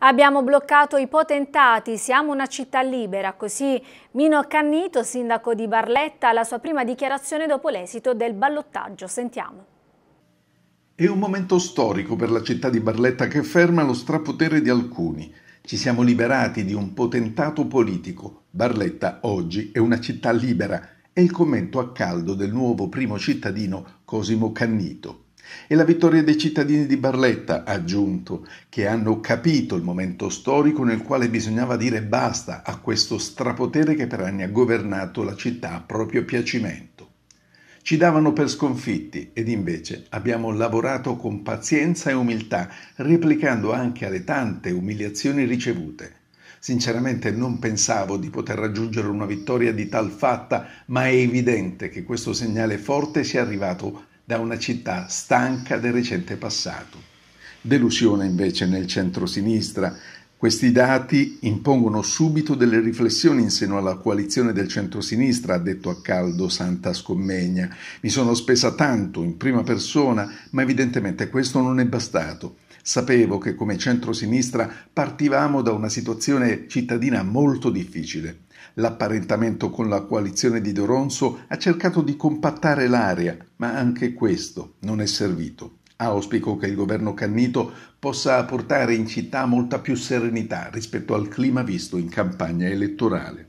Abbiamo bloccato i potentati, siamo una città libera, così Mino Cannito, sindaco di Barletta, la sua prima dichiarazione dopo l'esito del ballottaggio. Sentiamo. È un momento storico per la città di Barletta che ferma lo strapotere di alcuni. Ci siamo liberati di un potentato politico. Barletta oggi è una città libera. È il commento a caldo del nuovo primo cittadino Cosimo Cannito. E la vittoria dei cittadini di Barletta, aggiunto, che hanno capito il momento storico nel quale bisognava dire basta a questo strapotere che per anni ha governato la città a proprio piacimento. Ci davano per sconfitti ed invece abbiamo lavorato con pazienza e umiltà, replicando anche alle tante umiliazioni ricevute. Sinceramente non pensavo di poter raggiungere una vittoria di tal fatta, ma è evidente che questo segnale forte sia arrivato da una città stanca del recente passato. Delusione invece nel centro-sinistra questi dati impongono subito delle riflessioni in seno alla coalizione del centrosinistra, ha detto a caldo Santa Scommegna. Mi sono spesa tanto in prima persona, ma evidentemente questo non è bastato. Sapevo che come centrosinistra partivamo da una situazione cittadina molto difficile. L'apparentamento con la coalizione di Doronzo ha cercato di compattare l'area, ma anche questo non è servito. Auspico che il governo Cannito possa portare in città molta più serenità rispetto al clima visto in campagna elettorale.